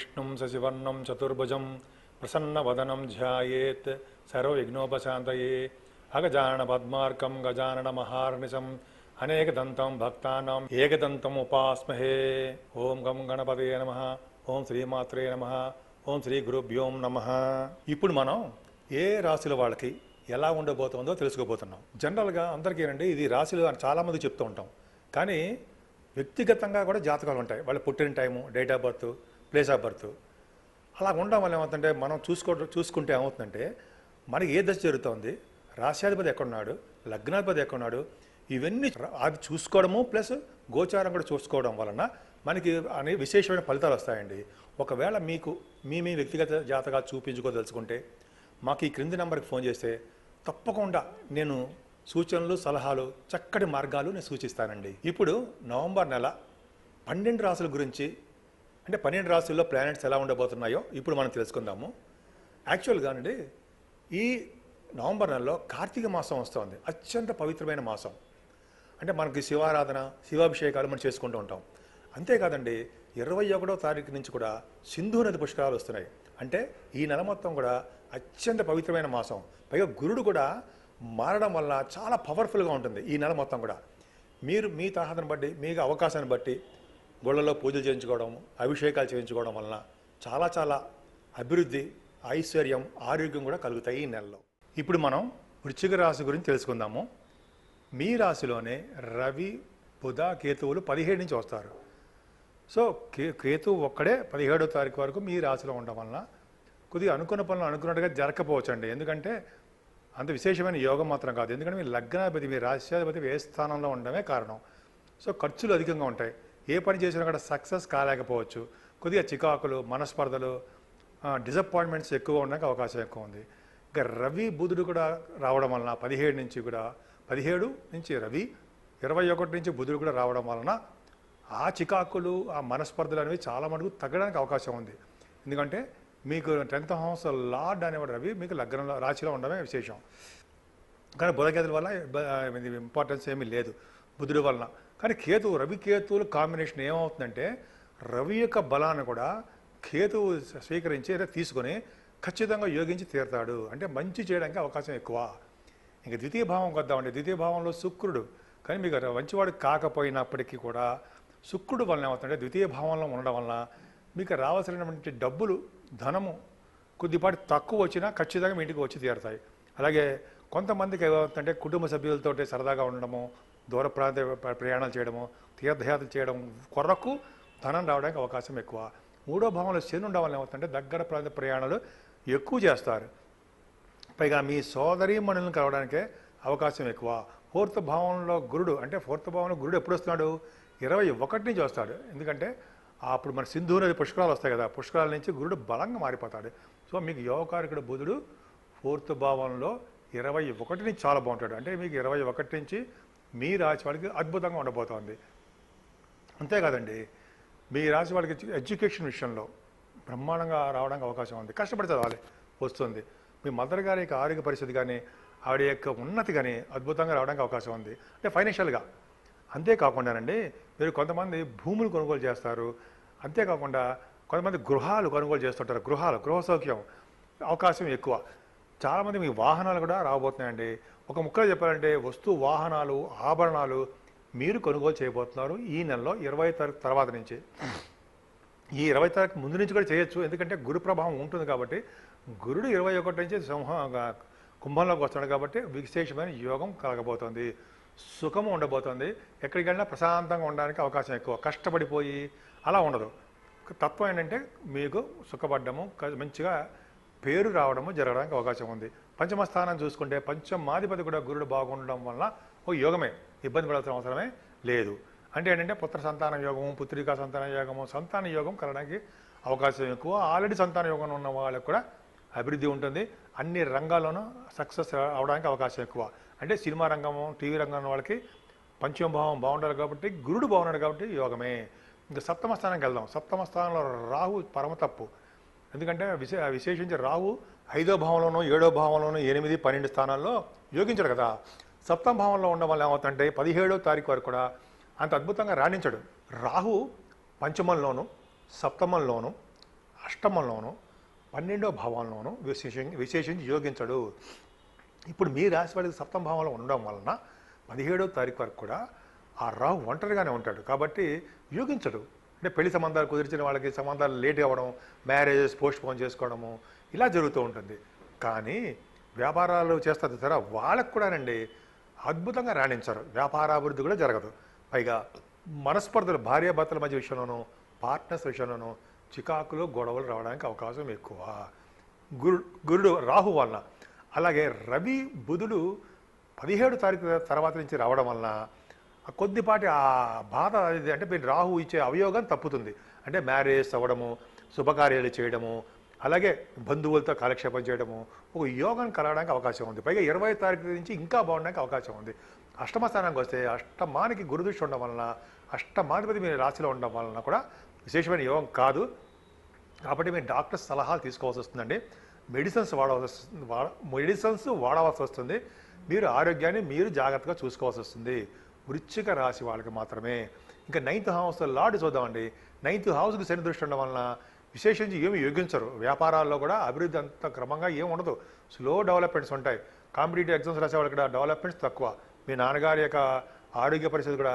విష్ణు సశివర్ణం చతుర్భుజం ప్రసన్నవదనం ధ్యాయేత్ సర్వవిఘ్నోపశాంతయే అగజానన పద్మార్కం గజానన మహార్నిశం అనేకదంతం భక్తానాం ఏకదంతం ఉపాస్మహే ఓం గం గణపతే నమ ఓం శ్రీమాత్రే నమ ఓం శ్రీ గురుభ్యోం నమ ఇప్పుడు మనం ఏ రాశుల వాళ్ళకి ఎలా ఉండబోతుందో తెలుసుకోబోతున్నాం జనరల్గా అందరికీ అండి ఇది రాశులు అని చాలామంది చెప్తూ ఉంటాం కానీ వ్యక్తిగతంగా కూడా జాతకాలు ఉంటాయి వాళ్ళ పుట్టిన time date of birth place of birth అలా ఉండడం వల్ల ఏమవుతుందంటే మనం చూసుకో చూసుకుంటే ఏమవుతుందంటే మనకి ఏ దశ జరుగుతుంది రాశ్యాధిపతి ఎక్కడున్నాడు లగ్నాధిపతి ఎక్కడున్నాడు ఇవన్నీ అవి చూసుకోవడము ప్లస్ గోచారం కూడా చూసుకోవడం వలన మనకి అనే విశేషమైన ఫలితాలు వస్తాయండి ఒకవేళ మీకు మీ మీ వ్యక్తిగత జాతకాలు చూపించుకోదలుచుకుంటే మాకు ఈ క్రింది నెంబర్కి ఫోన్ చేస్తే తప్పకుండా నేను సూచనలు సలహాలు చక్కటి మార్గాలు నేను సూచిస్తానండి ఇప్పుడు నవంబర్ నెల పన్నెండు రాసుల గురించి అంటే పన్నెండు రాశుల్లో ప్లానెట్స్ ఎలా ఉండబోతున్నాయో ఇప్పుడు మనం తెలుసుకుందాము యాక్చువల్గా అండి ఈ నవంబర్ నెలలో కార్తీక మాసం వస్తుంది అత్యంత పవిత్రమైన మాసం అంటే మనకి శివారాధన శివాభిషేకాలు మనం చేసుకుంటూ ఉంటాం అంతేకాదండి ఇరవై ఒకటో తారీఖు నుంచి కూడా సింధు నది పుష్కరాలు వస్తున్నాయి అంటే ఈ నెల మొత్తం కూడా అత్యంత పవిత్రమైన మాసం పైగా గురుడు కూడా మారడం వల్ల చాలా పవర్ఫుల్గా ఉంటుంది ఈ నెల మొత్తం కూడా మీరు మీ తరహాను బట్టి మీకు అవకాశాన్ని బట్టి గుళ్ళలో పూజలు చేయించుకోవడం అభిషేకాలు చేయించుకోవడం వలన చాలా చాలా అభివృద్ధి ఐశ్వర్యం ఆరోగ్యం కూడా కలుగుతాయి ఈ నెలలో ఇప్పుడు మనం వృచ్చిక రాశి గురించి తెలుసుకుందాము మీ రాశిలోనే రవి బుధ కేతువులు పదిహేడు నుంచి వస్తారు సో కే కేతువు ఒక్కడే పదిహేడో తారీఖు వరకు మీ రాశిలో ఉండడం వలన కొద్దిగా అనుకున్న పనులు అనుకున్నట్టుగా జరగకపోవచ్చండి ఎందుకంటే అంత విశేషమైన యోగం మాత్రం కాదు ఎందుకంటే మీ లగ్నాధిపతి మీ రాశ్యాధిపతి ఏ స్థానంలో ఉండడమే కారణం సో ఖర్చులు అధికంగా ఉంటాయి ఏ పని చేసినా కూడా సక్సెస్ కాలేకపోవచ్చు కొద్దిగా చికాకులు మనస్పర్ధలు డిసప్పాయింట్మెంట్స్ ఎక్కువ ఉండడానికి అవకాశం ఎక్కువ ఉంది ఇంకా రవి బుధుడు కూడా రావడం వలన పదిహేడు నుంచి కూడా పదిహేడు నుంచి రవి ఇరవై ఒకటి నుంచి బుధుడు కూడా రావడం వలన ఆ చికాకులు ఆ మనస్పర్ధలు అనేవి చాలా మటుకు తగ్గడానికి అవకాశం ఉంది ఎందుకంటే మీకు టెన్త్ హౌస్ లార్డ్ అనేవాడు రవి మీకు లగ్నంలో రాశిలో ఉండడమే విశేషం కానీ బుధగదుల వల్ల ఇంపార్టెన్స్ ఏమీ లేదు బుధుడు వలన కానీ కేతువు రవి కేతువుల కాంబినేషన్ ఏమవుతుందంటే రవి యొక్క బలాన్ని కూడా కేతువు స్వీకరించి తీసుకొని ఖచ్చితంగా యోగించి తీరుతాడు అంటే మంచి చేయడానికి అవకాశం ఎక్కువ ఇంకా ద్వితీయ భావం వద్దామండి ద్వితీయ భావంలో శుక్రుడు కానీ మీకు మంచివాడు కాకపోయినప్పటికీ కూడా శుక్రుడు వలన ఏమవుతుందంటే ద్వితీయ భావంలో ఉండడం వలన మీకు రావాల్సినటువంటి డబ్బులు ధనము కొద్దిపాటి తక్కువ వచ్చినా ఖచ్చితంగా మీ ఇంటికి వచ్చి తీరుతాయి అలాగే కొంతమందికి ఏమవుతుందంటే కుటుంబ సభ్యులతో సరదాగా ఉండడము దూర ప్రాంత ప్రయాణాలు చేయడము తీర్థయాత్రలు చేయడం కొరకు ధనం రావడానికి అవకాశం ఎక్కువ మూడో భావంలో శని ఉండడం వల్ల ఏమవుతుందంటే దగ్గర ప్రాంత ప్రయాణాలు ఎక్కువ చేస్తారు పైగా మీ సోదరి మనులను కలవడానికే అవకాశం ఎక్కువ ఫోర్త్ భావంలో గురుడు అంటే ఫోర్త్ భావంలో గురుడు ఎప్పుడు వస్తున్నాడు ఇరవై ఒకటి నుంచి వస్తాడు ఎందుకంటే అప్పుడు మన సింధు నది పుష్కరాలు వస్తాయి కదా పుష్కరాల నుంచి గురుడు బలంగా మారిపోతాడు సో మీకు యోగకారకుడు బుధుడు ఫోర్త్ భావంలో ఇరవై ఒకటి నుంచి చాలా బాగుంటాడు అంటే మీకు ఇరవై ఒకటి నుంచి మీ రాశి వాళ్ళకి అద్భుతంగా ఉండబోతోంది అంతేకాదండి మీ రాశి వాళ్ళకి ఎడ్యుకేషన్ విషయంలో బ్రహ్మాండంగా రావడానికి అవకాశం ఉంది కష్టపడి చదవాలి వస్తుంది మీ మదర్ గారి యొక్క ఆరోగ్య పరిస్థితి కానీ ఆవిడ యొక్క ఉన్నతి కానీ అద్భుతంగా రావడానికి అవకాశం ఉంది అంటే ఫైనాన్షియల్గా అంతేకాకుండానండి మీరు కొంతమంది భూములు కొనుగోలు చేస్తారు అంతేకాకుండా కొంతమంది గృహాలు కొనుగోలు చేస్తుంటారు గృహాలు గృహ సౌక్యం అవకాశం ఎక్కువ చాలామంది మీ వాహనాలు కూడా రాబోతున్నాయండి ఒక ముక్కలు చెప్పాలంటే వస్తు వాహనాలు ఆభరణాలు మీరు కొనుగోలు చేయబోతున్నారు ఈ నెలలో ఇరవై తారీఖు తర్వాత నుంచి ఈ ఇరవై తారీఖు ముందు నుంచి కూడా చేయొచ్చు ఎందుకంటే గురు ప్రభావం ఉంటుంది కాబట్టి గురుడు ఇరవై ఒకటి నుంచి సింహం కుంభంలోకి వస్తాడు కాబట్టి విశేషమైన యోగం కలగబోతోంది సుఖము ఉండబోతోంది ఎక్కడికైనా ప్రశాంతంగా ఉండడానికి అవకాశం ఎక్కువ కష్టపడిపోయి అలా ఉండదు తత్వం ఏంటంటే మీకు సుఖపడ్డము మంచిగా పేరు రావడము జరగడానికి అవకాశం ఉంది పంచమ స్థానం చూసుకుంటే పంచమాధిపతి కూడా గురుడు బాగుండడం వలన ఓ యోగమే ఇబ్బంది పడాల్సిన అవసరమే లేదు అంటే ఏంటంటే పుత్ర సంతాన యోగము పుత్రికా సంతాన యోగము సంతాన యోగం కలడానికి అవకాశం ఎక్కువ ఆల్రెడీ సంతాన యోగం ఉన్న వాళ్ళకు కూడా అభివృద్ధి ఉంటుంది అన్ని రంగాల్లోనూ సక్సెస్ అవడానికి అవకాశం ఎక్కువ అంటే సినిమా రంగము టీవీ రంగం వాళ్ళకి పంచమభావం బాగుండాలి కాబట్టి గురుడు బాగున్నాడు కాబట్టి యోగమే ఇంకా సప్తమ స్థానానికి వెళ్దాం సప్తమ స్థానంలో రాహు పరమ తప్పు ఎందుకంటే విశే విశేషించి రావు ఐదో భావంలోనూ ఏడో భావంలోనూ ఎనిమిది పన్నెండు స్థానాల్లో యోగించడు కదా సప్తమ భావంలో ఉండడం వల్ల ఏమవుతుందంటే పదిహేడో తారీఖు వరకు కూడా అంత అద్భుతంగా రాణించడు రాహు పంచమంలోను సప్తమంలోను అష్టమంలోను పన్నెండో భావంలోను విశేషించి విశేషించి యోగించడు ఇప్పుడు మీ రాశి వాళ్ళకి సప్తమ భావంలో ఉండడం వలన పదిహేడో తారీఖు వరకు కూడా ఆ రాహు ఒంటరిగానే ఉంటాడు కాబట్టి యోగించడు అంటే పెళ్లి సంబంధాలు కుదిర్చిన వాళ్ళకి సంబంధాలు లేట్ అవ్వడం మ్యారేజెస్ పోస్ట్ పోన్ చేసుకోవడము ఇలా జరుగుతూ ఉంటుంది కానీ వ్యాపారాలు చేస్తారు సరే వాళ్ళకు కూడానండి అద్భుతంగా రాణించారు వ్యాపారాభివృద్ధి కూడా జరగదు పైగా మనస్పర్ధలు భార్యాభర్తల మధ్య విషయంలోనూ పార్ట్నర్స్ విషయంలోనూ చికాకులు గొడవలు రావడానికి అవకాశం ఎక్కువ గురు గురుడు రాహు వలన అలాగే రవి బుధుడు పదిహేడు తారీఖు తర్వాత నుంచి రావడం వలన కొద్దిపాటి ఆ బాధ అనేది అంటే మీరు రాహు ఇచ్చే అవయోగం తప్పుతుంది అంటే మ్యారేజ్ అవ్వడము శుభకార్యాలు చేయడము అలాగే బంధువులతో కాలక్షేపం చేయడము ఒక యోగం కలగడానికి అవకాశం ఉంది పైగా ఇరవై తారీఖు నుంచి ఇంకా బాగుండడానికి అవకాశం ఉంది అష్టమ స్థానానికి వస్తే అష్టమానికి గురుదృష్టి ఉండడం వలన అష్టమాధిపతి మీరు రాశిలో ఉండడం వలన కూడా విశేషమైన యోగం కాదు కాబట్టి మీరు డాక్టర్ సలహాలు తీసుకోవాల్సి వస్తుందండి మెడిసిన్స్ వాడవలసి మెడిసిన్స్ వాడవలసి వస్తుంది మీరు ఆరోగ్యాన్ని మీరు జాగ్రత్తగా చూసుకోవాల్సి వస్తుంది వృశ్చిక రాశి వాళ్ళకి మాత్రమే ఇంకా నైన్త్ హౌస్ లార్డ్ చూద్దామండి నైన్త్ హౌస్కి శని దృష్టి ఉండడం వలన విశేషించి ఏమి యోగించరు వ్యాపారాల్లో కూడా అభివృద్ధి అంత క్రమంగా ఏమి ఉండదు స్లో డెవలప్మెంట్స్ ఉంటాయి కాంపిటేటివ్ ఎగ్జామ్స్ రాసే వాళ్ళకి డెవలప్మెంట్స్ తక్కువ మీ నాన్నగారి యొక్క ఆరోగ్య పరిస్థితి కూడా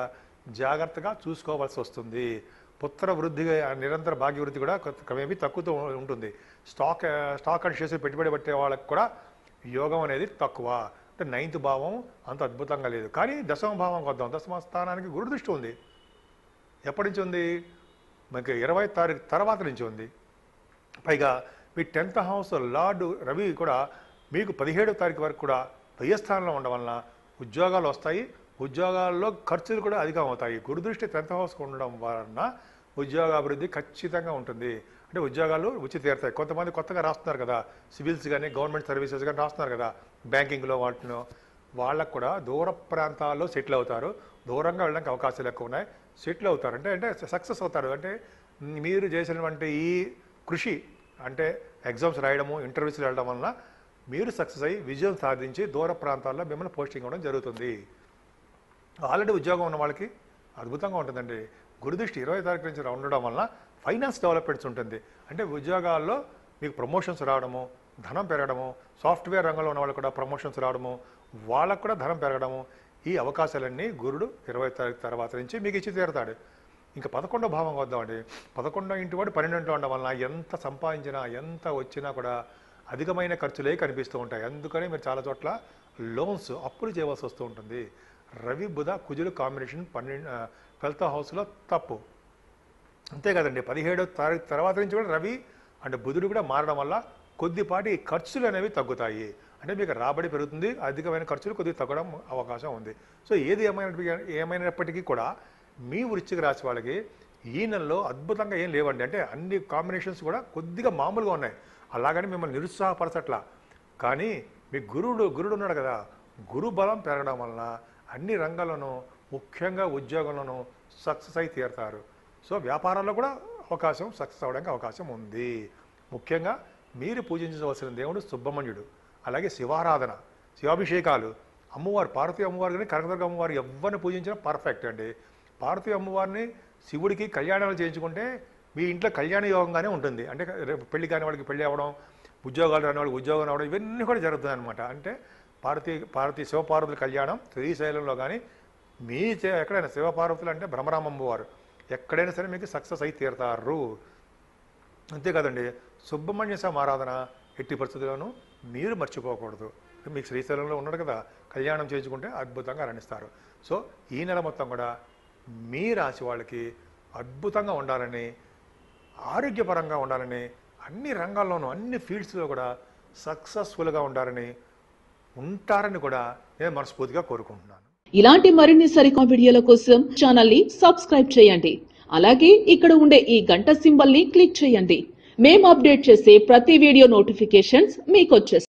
జాగ్రత్తగా చూసుకోవాల్సి వస్తుంది పుత్ర వృద్ధి నిరంతర భాగ్యవృద్ధి కూడా క్రమేమీ తక్కువతో ఉంటుంది స్టాక్ స్టాక్ అండ్ షేర్స్ పెట్టుబడి పెట్టే వాళ్ళకి కూడా యోగం అనేది తక్కువ అంటే నైన్త్ భావం అంత అద్భుతంగా లేదు కానీ దశమ భావం వద్దాం దశమ స్థానానికి గురు దృష్టి ఉంది ఎప్పటి నుంచి ఉంది మనకి ఇరవై తారీఖు తర్వాత నుంచి ఉంది పైగా మీ టెన్త్ హౌస్ లార్డు రవి కూడా మీకు పదిహేడో తారీఖు వరకు కూడా స్థానంలో ఉండడం వలన ఉద్యోగాలు వస్తాయి ఉద్యోగాల్లో ఖర్చులు కూడా అధికం అవుతాయి గురుదృష్టి టెన్త్ హౌస్కి ఉండడం వలన ఉద్యోగ అభివృద్ధి ఖచ్చితంగా ఉంటుంది అంటే ఉద్యోగాలు ఉచిత తీరుతాయి కొంతమంది కొత్తగా రాస్తున్నారు కదా సివిల్స్ కానీ గవర్నమెంట్ సర్వీసెస్ కానీ రాస్తున్నారు కదా బ్యాంకింగ్లో వాటిలో వాళ్ళకు కూడా దూర ప్రాంతాల్లో సెటిల్ అవుతారు దూరంగా వెళ్ళడానికి అవకాశాలు ఎక్కువ ఉన్నాయి సెటిల్ అవుతారు అంటే అంటే సక్సెస్ అవుతారు అంటే మీరు చేసినటువంటి ఈ కృషి అంటే ఎగ్జామ్స్ రాయడము ఇంటర్వ్యూస్ వెళ్ళడం వలన మీరు సక్సెస్ అయ్యి విజయం సాధించి దూర ప్రాంతాల్లో మిమ్మల్ని పోస్టింగ్ ఇవ్వడం జరుగుతుంది ఆల్రెడీ ఉద్యోగం ఉన్న వాళ్ళకి అద్భుతంగా ఉంటుందండి గురుదృష్టి ఇరవై తారీఖు నుంచి ఉండడం వలన ఫైనాన్స్ డెవలప్మెంట్స్ ఉంటుంది అంటే ఉద్యోగాల్లో మీకు ప్రమోషన్స్ రావడము ధనం పెరగడము సాఫ్ట్వేర్ రంగంలో ఉన్న వాళ్ళకు కూడా ప్రమోషన్స్ రావడము వాళ్ళకు కూడా ధనం పెరగడము ఈ అవకాశాలన్నీ గురుడు ఇరవై తారీఖు తర్వాత నుంచి మీకు ఇచ్చి తీరుతాడు ఇంకా పదకొండో భావం వద్దామండి పదకొండో ఇంటి వాడు పన్నెండింట్లో ఉండడం వలన ఎంత సంపాదించినా ఎంత వచ్చినా కూడా అధికమైన ఖర్చులే కనిపిస్తూ ఉంటాయి అందుకని మీరు చాలా చోట్ల లోన్స్ అప్పులు చేయవలసి వస్తూ ఉంటుంది రవి బుధ కుజుల కాంబినేషన్ పన్నెండు ట్వెల్త్ హౌస్లో తప్పు అంతే కదండి పదిహేడో తారీఖు తర్వాత నుంచి కూడా రవి అంటే బుధుడు కూడా మారడం వల్ల కొద్దిపాటి ఖర్చులు అనేవి తగ్గుతాయి అంటే మీకు రాబడి పెరుగుతుంది అధికమైన ఖర్చులు కొద్దిగా తగ్గడం అవకాశం ఉంది సో ఏది ఏమైనా ఏమైనప్పటికీ కూడా మీ వృశ్చిక రాశి వాళ్ళకి ఈ నెలలో అద్భుతంగా ఏం లేవండి అంటే అన్ని కాంబినేషన్స్ కూడా కొద్దిగా మామూలుగా ఉన్నాయి అలాగని మిమ్మల్ని నిరుత్సాహపరచట్లా కానీ మీ గురువుడు గురుడు ఉన్నాడు కదా గురు బలం పెరగడం వలన అన్ని రంగాలను ముఖ్యంగా ఉద్యోగంలోనూ సక్సెస్ అయి తీరుతారు సో వ్యాపారాల్లో కూడా అవకాశం సక్సెస్ అవడానికి అవకాశం ఉంది ముఖ్యంగా మీరు పూజించవలసిన దేవుడు సుబ్రహ్మణ్యుడు అలాగే శివారాధన శివాభిషేకాలు అమ్మవారు పార్వతీ అమ్మవారు కానీ కనకదుర్గ అమ్మవారు ఎవరిని పూజించినా పర్ఫెక్ట్ అండి పార్వతీ అమ్మవారిని శివుడికి కళ్యాణాలు చేయించుకుంటే మీ ఇంట్లో కళ్యాణ యోగంగానే ఉంటుంది అంటే పెళ్లి కాని వాళ్ళకి పెళ్ళి అవ్వడం ఉద్యోగాలు రాని వాళ్ళకి ఉద్యోగం రావడం ఇవన్నీ కూడా జరుగుతుంది అనమాట అంటే పార్వతీ పార్వతీ శివపార్వతుల కళ్యాణం శ్రీశైలంలో కానీ మీ చే ఎక్కడైనా శివపార్వతులు అంటే భ్రమరామమ్మ వారు ఎక్కడైనా సరే మీకు సక్సెస్ అయి తీరుతారు అంతేకాదండి సుబ్రహ్మణ్య స్వామి ఆరాధన ఎట్టి పరిస్థితుల్లోనూ మీరు మర్చిపోకూడదు మీకు శ్రీశైలంలో ఉన్నాడు కదా కళ్యాణం చేయించుకుంటే అద్భుతంగా రణిస్తారు సో ఈ నెల మొత్తం కూడా మీ రాశి వాళ్ళకి అద్భుతంగా ఉండాలని ఆరోగ్యపరంగా ఉండాలని అన్ని రంగాల్లోనూ అన్ని ఫీల్డ్స్లో కూడా సక్సెస్ఫుల్గా ఉండాలని ఉంటారని కూడా నేను మనస్ఫూర్తిగా కోరుకుంటున్నాను ఇలాంటి మరిన్ని సరికొత్త వీడియోల కోసం ఛానల్ ని సబ్స్క్రైబ్ చేయండి అలాగే ఇక్కడ ఉండే ఈ గంట సింబల్ ని క్లిక్ చేయండి మేము అప్డేట్ చేసే ప్రతి వీడియో నోటిఫికేషన్స్ మీకు